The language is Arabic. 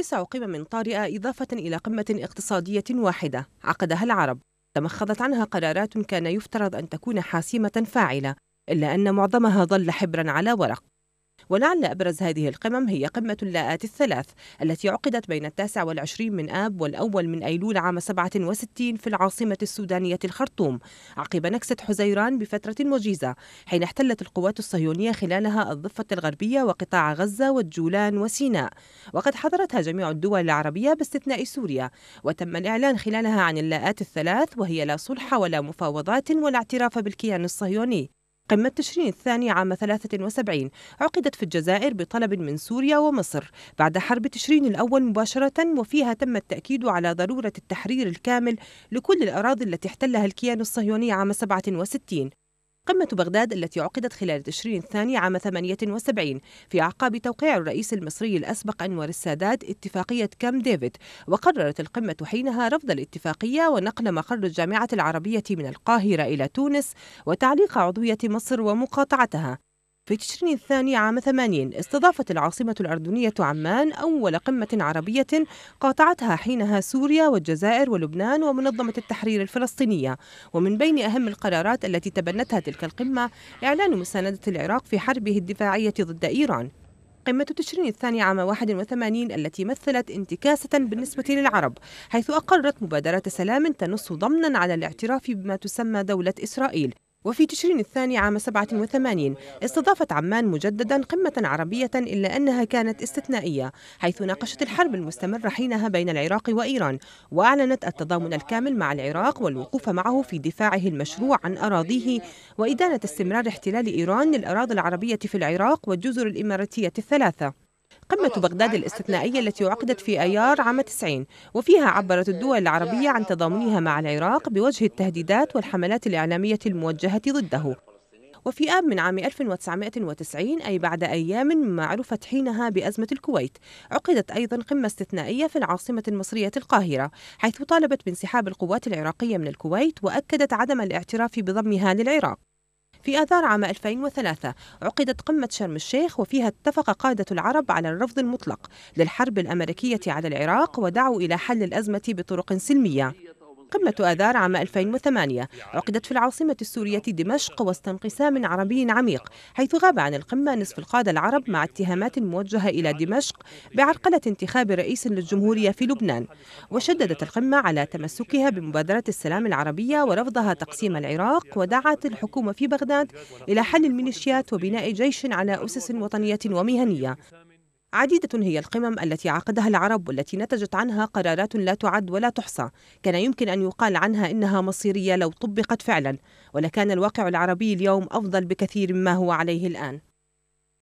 تسع قمم طارئة إضافة إلى قمة اقتصادية واحدة عقدها العرب تمخضت عنها قرارات كان يفترض أن تكون حاسمة فاعلة إلا أن معظمها ظل حبرا على ورق ولعل أبرز هذه القمم هي قمة اللاءات الثلاث التي عقدت بين التاسع والعشرين من آب والأول من أيلول عام 67 في العاصمة السودانية الخرطوم عقب نكسة حزيران بفترة وجيزة حين احتلت القوات الصهيونية خلالها الضفة الغربية وقطاع غزة والجولان وسيناء وقد حضرتها جميع الدول العربية باستثناء سوريا وتم الإعلان خلالها عن اللاءات الثلاث وهي لا صلح ولا مفاوضات ولا اعتراف بالكيان الصهيوني قمة تشرين الثاني عام 73 عقدت في الجزائر بطلب من سوريا ومصر بعد حرب تشرين الأول مباشرة وفيها تم التأكيد على ضرورة التحرير الكامل لكل الأراضي التي احتلها الكيان الصهيوني عام 67 قمة بغداد التي عقدت خلال تشرين الثاني عام 78 في أعقاب توقيع الرئيس المصري الأسبق أنور السادات اتفاقية كام ديفيد وقررت القمة حينها رفض الاتفاقية ونقل مقر الجامعة العربية من القاهرة إلى تونس وتعليق عضوية مصر ومقاطعتها في تشرين الثاني عام 80 استضافت العاصمة الأردنية عمان أول قمة عربية قاطعتها حينها سوريا والجزائر ولبنان ومنظمة التحرير الفلسطينية ومن بين أهم القرارات التي تبنتها تلك القمة إعلان مساندة العراق في حربه الدفاعية ضد إيران قمة تشرين الثاني عام 81 التي مثلت انتكاسة بالنسبة للعرب حيث أقرت مبادرة سلام تنص ضمنا على الاعتراف بما تسمى دولة إسرائيل وفي تشرين الثاني عام 87 استضافت عمان مجددا قمة عربية إلا أنها كانت استثنائية حيث ناقشت الحرب المستمرة حينها بين العراق وإيران وأعلنت التضامن الكامل مع العراق والوقوف معه في دفاعه المشروع عن أراضيه وإدانة استمرار احتلال إيران للأراضي العربية في العراق والجزر الإماراتية الثلاثة قمة بغداد الاستثنائية التي عقدت في أيار عام 90 وفيها عبرت الدول العربية عن تضامنها مع العراق بوجه التهديدات والحملات الإعلامية الموجهة ضده وفي آب من عام 1990 أي بعد أيام مما عرفت حينها بأزمة الكويت عقدت أيضا قمة استثنائية في العاصمة المصرية القاهرة حيث طالبت بانسحاب القوات العراقية من الكويت وأكدت عدم الاعتراف بضمها للعراق في آذار عام 2003 عقدت قمة شرم الشيخ وفيها اتفق قادة العرب على الرفض المطلق للحرب الأمريكية على العراق ودعوا إلى حل الأزمة بطرق سلمية قمة آذار عام 2008 عقدت في العاصمة السورية دمشق وسط انقسام عربي عميق حيث غاب عن القمة نصف القادة العرب مع اتهامات موجهة إلى دمشق بعرقلة انتخاب رئيس للجمهورية في لبنان وشددت القمة على تمسكها بمبادرة السلام العربية ورفضها تقسيم العراق ودعت الحكومة في بغداد إلى حل الميليشيات وبناء جيش على أسس وطنية ومهنية عديدة هي القمم التي عقدها العرب والتي نتجت عنها قرارات لا تعد ولا تحصى، كان يمكن أن يقال عنها إنها مصيرية لو طبقت فعلا، ولكان الواقع العربي اليوم أفضل بكثير مما هو عليه الآن.